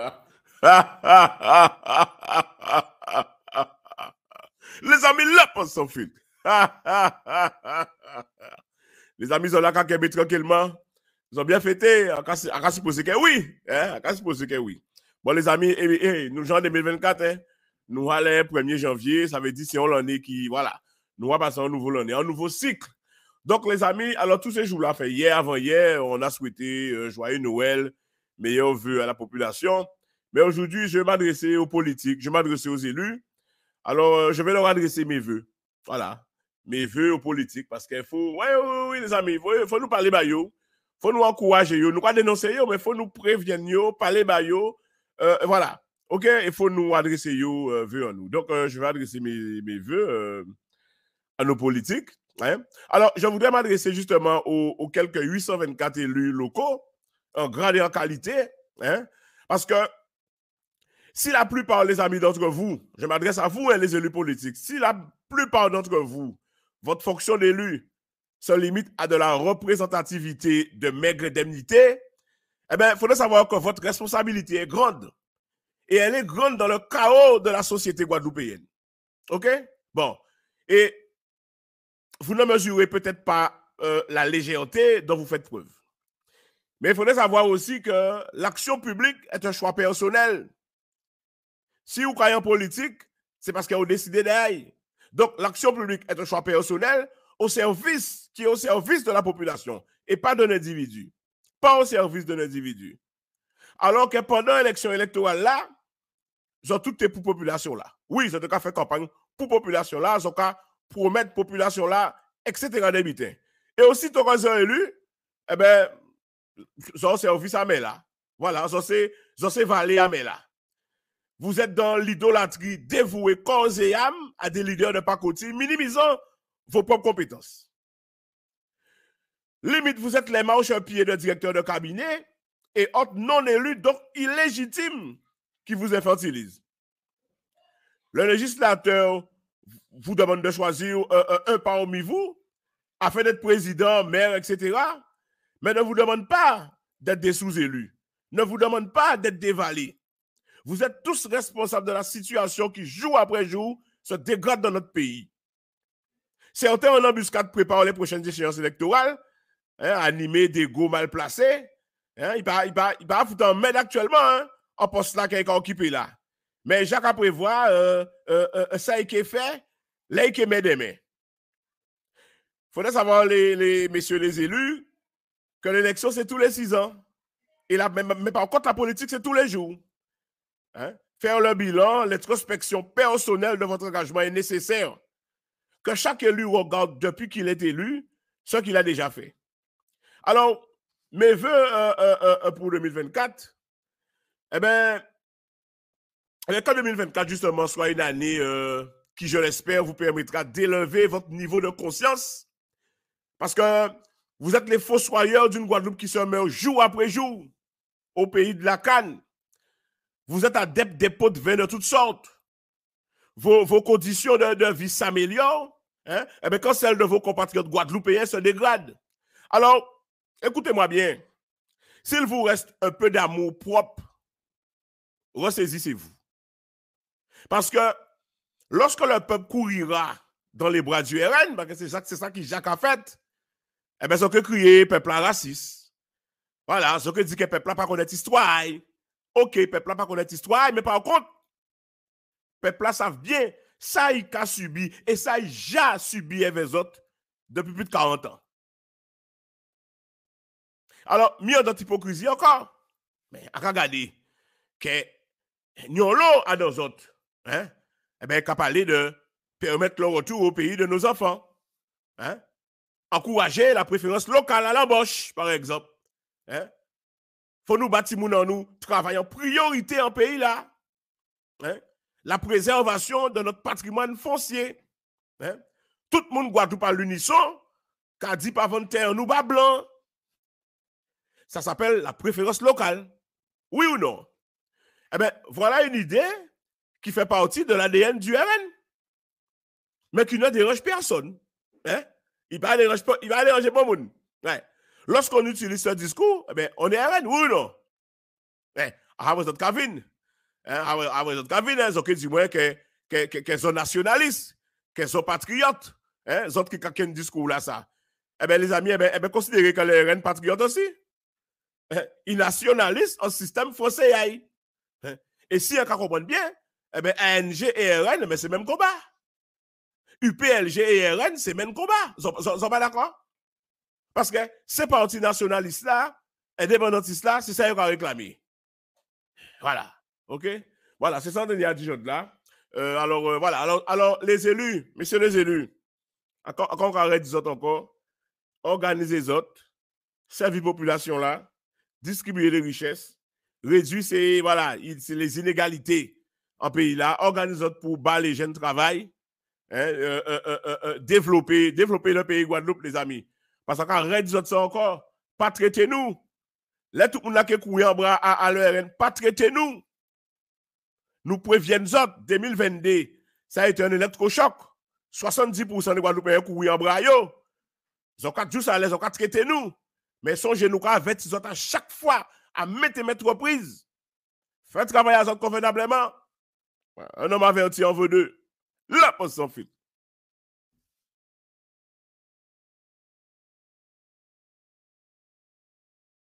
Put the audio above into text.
Les amis, là on pense fête Les amis, ils là tranquillement. Ils ont bien fêté. À supposé que oui. Hein, que oui. Bon, les amis, eh, eh, eh, nous, genre 2024, hein, nous allons le 1er janvier. Ça veut dire c'est l'année qui, voilà, nous allons passer un nouveau l'année, un nouveau cycle. Donc, les amis, alors tous ces jours-là, fait hier, avant-hier, on a souhaité euh, joyeux Noël, meilleurs vœux à la population. Mais aujourd'hui, je vais m'adresser aux politiques, je vais m'adresser aux élus. Alors, euh, je vais leur adresser mes vœux. Voilà. Mes vœux aux politiques. Parce qu'il faut, oui, oui, oui, les amis, il faut, nous parler baillot, Il faut nous encourager yo. Nous pas dénoncer mais il faut nous prévenir parler baillot. Euh, voilà. OK, il faut nous adresser vos euh, vœux à nous. Donc, je vais adresser mes, mes vœux à nos politiques. Alors, je voudrais m'adresser justement aux quelques 824 élus locaux en grande et en qualité. Hein? Parce que si la plupart, les amis d'entre vous, je m'adresse à vous, et hein, les élus politiques, si la plupart d'entre vous, votre fonction d'élu se limite à de la représentativité de maigre indemnité, eh bien, il faudrait savoir que votre responsabilité est grande. Et elle est grande dans le chaos de la société guadeloupéenne. OK? Bon. Et vous ne mesurez peut-être pas euh, la légèreté dont vous faites preuve. Mais il faudrait savoir aussi que l'action publique est un choix personnel. Si vous croyez en politique, c'est parce qu'on décidé d'ailleurs. Donc l'action publique est un choix personnel au service, qui est au service de la population et pas d'un individu. Pas au service d'un individu. Alors que pendant l'élection électorale là, ils ont tout pour population là. Oui, ils ont cas fait campagne pour population là, ils ont cas promettre population là, etc. Et et quand ton sont élu, eh bien, voilà, Vous êtes dans l'idolâtrie dévouée corps et âme à des leaders de pacotille, minimisant vos propres compétences. Limite, vous êtes les marches pied de directeur de cabinet et autres non élus, donc illégitimes, qui vous infantilisent. Le législateur vous demande de choisir un, euh, euh, un parmi vous afin d'être président, maire, etc. Mais ne vous demande pas d'être des sous-élus. Ne vous demande pas d'être dévalés. Vous êtes tous responsables de la situation qui, jour après jour, se dégrade dans notre pays. Certains en embuscade préparent les prochaines échéances électorales, hein, des goûts mal placés. Hein, il va pas, en actuellement, hein, en poste là quelqu'un occupé là. Mais Jacques a prévoir, euh, euh, euh, ça a été fait, là, il met Il faudrait savoir, les, messieurs les élus, que l'élection, c'est tous les six ans. Et mais, par contre, la politique, c'est tous les jours. Hein? Faire le bilan, l'introspection personnelle de votre engagement est nécessaire. Que chaque élu regarde depuis qu'il est élu ce qu'il a déjà fait. Alors, mes voeux euh, euh, euh, pour 2024, eh bien, que 2024, justement, soit une année qui, je l'espère, vous permettra d'élever votre niveau de conscience. Parce que vous êtes les fossoyeurs d'une Guadeloupe qui se meurt jour après jour au pays de la canne. Vous êtes adeptes des pots de vin de toutes sortes. Vos, conditions de, vie s'améliorent, et hein? eh bien quand celles de vos compatriotes guadeloupéens se dégradent. Alors, écoutez-moi bien. S'il vous reste un peu d'amour propre, ressaisissez-vous. Parce que lorsque le peuple courira dans les bras du RN, parce que c'est ça, ça qui Jacques a fait, eh bien, ce que crier, peuple raciste. Voilà, ce que dit que peuple pas connaître l'histoire, OK, peuple pas connaître l'histoire, mais par contre, peuple savent bien ça il a subi et ça il a subi avec les autres depuis plus de 40 ans. Alors, mieux dans l'hypocrisie encore. Mais à regarder que nous à nos autres, hein, Eh bien, qu'a parler de permettre le retour au pays de nos enfants. Hein? encourager la préférence locale à la l'embauche, par exemple. Hein? Faut nous bâtir en nous, travailler en priorité en pays là. Hein? La préservation de notre patrimoine foncier. Hein? Tout le monde tout à l'unisson, qu'a dit pas terre, nous pas blanc. Ça s'appelle la préférence locale. Oui ou non? Eh bien, voilà une idée qui fait partie de l'ADN du RN, mais qui ne dérange personne. Hein? Il va aller pas, il va déranger pas monde. Ouais. Lorsqu'on utilise ce discours, eh ben, on est RN, oui ou non? Eh, avant notre cavine. Avant notre Kavin, ils ont dit que c'est sont nationalistes, qu'ils sont patriotes. Hein, ils ont qui ont un discours là, ça. Eh bien, les amis, eh bien, eh bien considérez que les RN patriotes aussi. Hein, ils nationalistes un système français. Hein. Et si on comprend bien, eh bien, ANG et RN, mais c'est même combat. UPLG et RN, c'est même combat. Vous n'êtes pas d'accord? Parce que ces partis nationalistes-là, indépendantistes-là, c'est ça qu'ils ont réclamer. Voilà. OK? Voilà, c'est ça, qu'on dit là. Euh, alors, euh, voilà. Alors, les élus, messieurs les élus, encore, encore, encore, encore, organisez les autres, la population-là, distribuer les richesses, réduire voilà, les inégalités en pays-là, organisez autres pour battre les jeunes travail, Hein, euh, euh, euh, euh, développer, développer le pays Guadeloupe, les amis. Parce que red Red ça encore, pas traiter nous. Là, tout le monde qui couru en bras à, à l'ERN, pas traiter nous. Nous préviennent 2022, ça a été un électrochoc. 70% des Guadeloupéens couru en bras. Yo. Ils ont quatre jours à l'aise, ils ont traiter nous. Mais songez nous qu'à 26 autres à chaque fois, à mettre mettre reprise. Faites travailler à convenablement. Un homme averti en veut deux. Là, on